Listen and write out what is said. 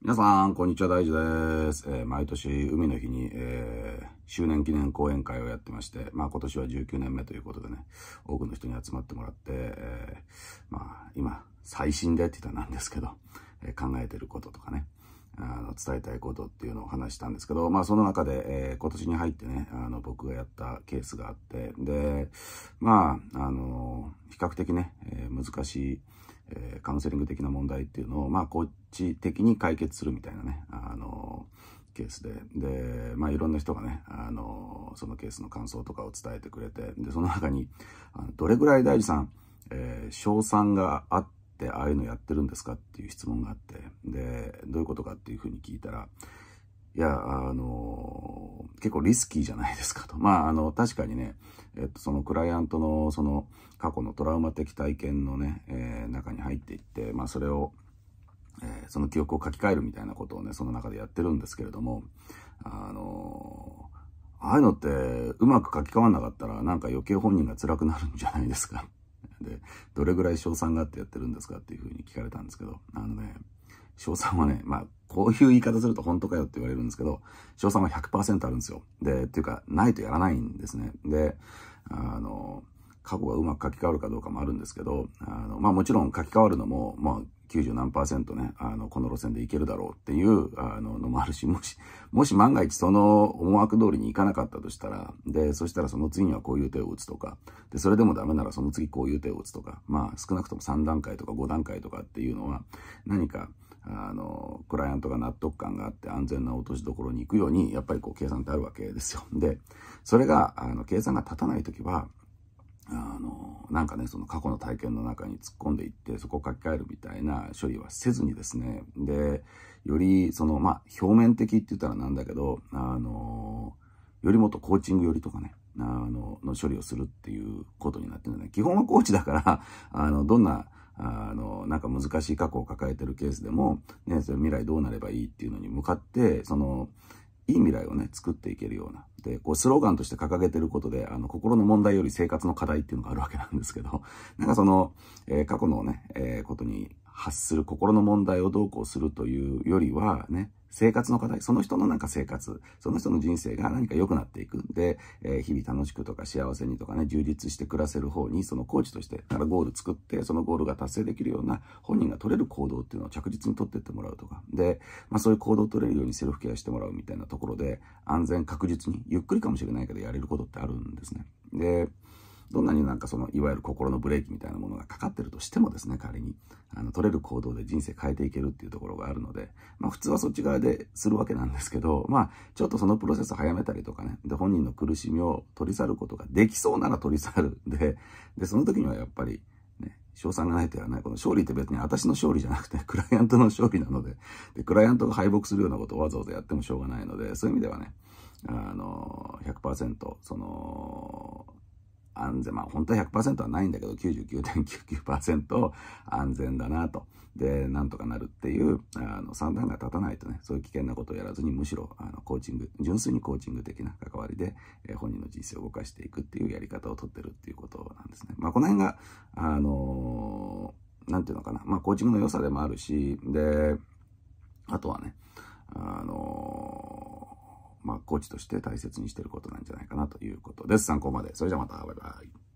皆さん、こんにちは、大地です。えー、毎年、海の日に、えー、周年記念講演会をやってまして、まあ今年は19年目ということでね、多くの人に集まってもらって、えー、まあ今、最新でって言ったらなんですけど、え考えてることとかね、あの伝えたいことっていうのを話したんですけど、まあその中で、え今年に入ってね、あの僕がやったケースがあって、で、まあ、あの比較的ね、え難しい、えー、カウンセリング的な問題っていうのを、まあ、こっち的に解決するみたいなね、あのケースで、で、まあ、いろんな人がね、あのそのケースの感想とかを伝えてくれて、で、その中に、あのどれぐらい大事さん、えー、賞賛があって、ああいうのやってるんですかっていう質問があって、で、どういうことかっていうふうに聞いたら、いや、あの結構リスキーじゃないですかと。まあ、あの、確かにね、えっと、そのクライアントのその過去のトラウマ的体験のね、えー、中に入っていって、まあ、それを、えー、その記憶を書き換えるみたいなことをね、その中でやってるんですけれども、あのー、ああいうのってうまく書き換わんなかったらなんか余計本人が辛くなるんじゃないですか。で、どれぐらい賞賛があってやってるんですかっていうふうに聞かれたんですけど、あのね、翔さはね、まあ、こういう言い方すると本当かよって言われるんですけど、翔さは100%あるんですよ。で、っていうか、ないとやらないんですね。で、あの、過去がうまく書き換わるかどうかもあるんですけど、あの、まあもちろん書き換わるのも、まあ90何パーセントね、あの、この路線でいけるだろうっていう、あの、のもあるし、もし、もし万が一その思惑通りにいかなかったとしたら、で、そしたらその次にはこういう手を打つとか、で、それでもダメならその次こういう手を打つとか、まあ少なくとも3段階とか5段階とかっていうのは、何か、あの、クライアントが納得感があって安全な落としどころに行くように、やっぱりこう計算ってあるわけですよ。で、それが、あの、計算が立たないときは、あの、なんかね、その過去の体験の中に突っ込んでいって、そこを書き換えるみたいな処理はせずにですね、で、より、その、まあ、表面的って言ったらなんだけど、あの、よりもっとコーチングよりとかね、あの、の処理をするっていうことになってるんだね。基本はコーチだから、あの、どんな、あの、なんか難しい過去を抱えてるケースでも、ね、それ未来どうなればいいっていうのに向かって、その、いい未来をね、作っていけるような。で、こう、スローガンとして掲げてることで、あの、心の問題より生活の課題っていうのがあるわけなんですけど、なんかその、えー、過去のね、えー、ことに発する心の問題をどうこうするというよりは、ね、生活の課題、その人のなんか生活、その人の人生が何か良くなっていくんで、えー、日々楽しくとか幸せにとかね、充実して暮らせる方に、そのコーチとして、からゴール作って、そのゴールが達成できるような本人が取れる行動っていうのを着実に取ってってもらうとか、で、まあそういう行動を取れるようにセルフケアしてもらうみたいなところで、安全確実に、ゆっくりかもしれないけどやれることってあるんですね。で、どんなになんかその、いわゆる心のブレーキみたいなものがかかってるとしてもですね、仮に、あの、取れる行動で人生変えていけるっていうところがあるので、まあ普通はそっち側でするわけなんですけど、まあ、ちょっとそのプロセス早めたりとかね、で、本人の苦しみを取り去ることができそうなら取り去る。で、で、その時にはやっぱり、ね、賞賛がないとやらない。この勝利って別に私の勝利じゃなくて、クライアントの勝利なので、で、クライアントが敗北するようなことをわざわざやってもしょうがないので、そういう意味ではね、あの、100%、その、安全、まあ本当は100%はないんだけど、99.99%安全だなと。で、なんとかなるっていう、あの、算段が立たないとね、そういう危険なことをやらずに、むしろ、あの、コーチング、純粋にコーチング的な関わりで、えー、本人の人生を動かしていくっていうやり方をとってるっていうことなんですね。まあ、この辺が、あのー、なんていうのかな、まあ、コーチングの良さでもあるし、で、あとはね、あのーコーチとして大切にしてることなんじゃないかなということです。参考まで。それじゃまた、バイバイ。